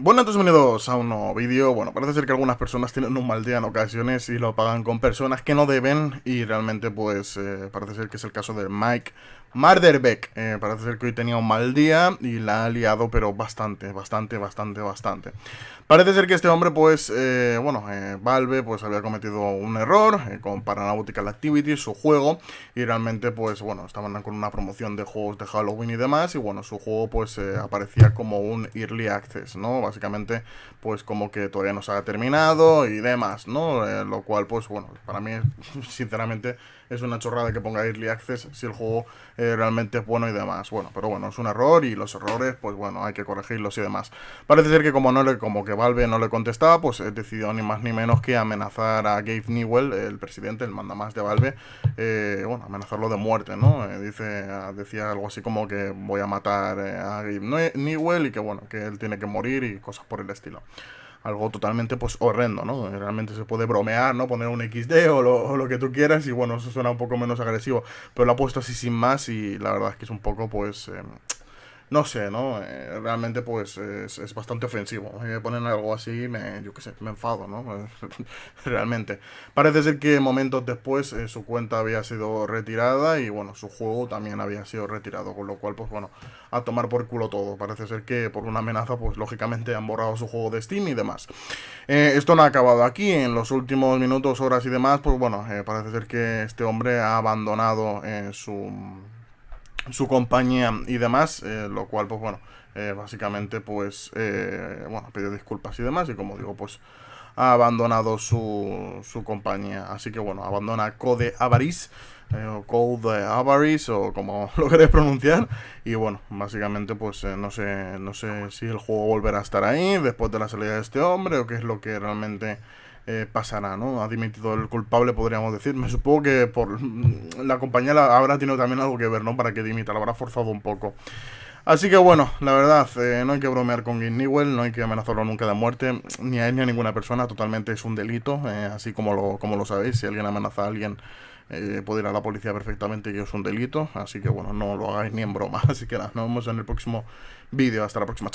Bueno, entonces bienvenidos a un nuevo vídeo. Bueno, parece ser que algunas personas tienen un mal día en ocasiones y lo pagan con personas que no deben y realmente pues eh, parece ser que es el caso de Mike Marderbeck, eh, parece ser que hoy tenía un mal día y la ha liado, pero bastante, bastante, bastante, bastante. Parece ser que este hombre, pues, eh, bueno, eh, Valve, pues había cometido un error con Paranautical Activity, su juego, y realmente, pues, bueno, estaban con una promoción de juegos de Halloween y demás, y bueno, su juego, pues, aparecía como un Early Access, ¿no? Básicamente, pues, como que todavía no se ha terminado y demás, ¿no? lo cual, pues, bueno, para mí, sinceramente, es una chorrada que ponga Early Access si el juego eh, realmente es bueno y demás. Bueno, pero bueno, es un error y los errores, pues bueno, hay que corregirlos y demás. Parece ser que como no le, como que Valve no le contestaba, pues eh, decidió ni más ni menos que amenazar a Gabe Newell, el presidente, el más de Valve, eh, bueno, amenazarlo de muerte, ¿no? dice, ah, decía algo así como que voy a matar a Gabe Newell y que bueno, que él tiene que morir y cosas por el estilo algo totalmente pues horrendo, ¿no? Realmente se puede bromear, ¿no? Poner un XD o lo, lo, que tú quieras y bueno, eso suena un poco menos agresivo, pero lo ha puesto así sin más y la verdad es que es un poco pues... Em, no sé, ¿no? Eh, realmente pues es, bastante ofensivo. Poner ponen algo así, me, yo qué sé, me enfado, ¿no? realmente. Parece ser que momentos después eh, su cuenta había sido retirada y bueno, su juego también había sido retirado, con lo cual pues bueno, a tomar por culo todo. Parece ser que por una amenaza pues lógicamente han borrado su juego de Steam y demás. Eh, esto no ha acabado aquí, en los últimos minutos, horas y demás, pues bueno, parece ser que este hombre ha abandonado su su compañía y demás, eh, lo cual, pues bueno, eh, básicamente, pues, eh, bueno, pide disculpas y demás, y como digo, pues ha abandonado su, su compañía. Así que bueno, abandona Code Avaris, eh, o Code Avaris, o como lo querés pronunciar, y bueno, básicamente, pues no, sé, no sé si el juego volverá a estar ahí después de la salida de este hombre, o qué es lo que realmente... Eh, pasará, ¿no? Ha dimitido el culpable, podríamos decir. Me supongo que por mm, la compañera la habrá tenido también algo que ver, ¿no? Para que dimita, lo habrá forzado un poco. Así que bueno, la verdad, eh, no hay que bromear con Gil no hay que amenazarlo nunca de muerte, ni a él ni a ninguna persona, totalmente es un delito, eh, así como lo, como lo sabéis, si alguien amenaza a alguien puede ir a la policía perfectamente y es un delito, así que bueno, no lo hagáis ni en broma, así que nada, nos vemos en el próximo vídeo, hasta la próxima.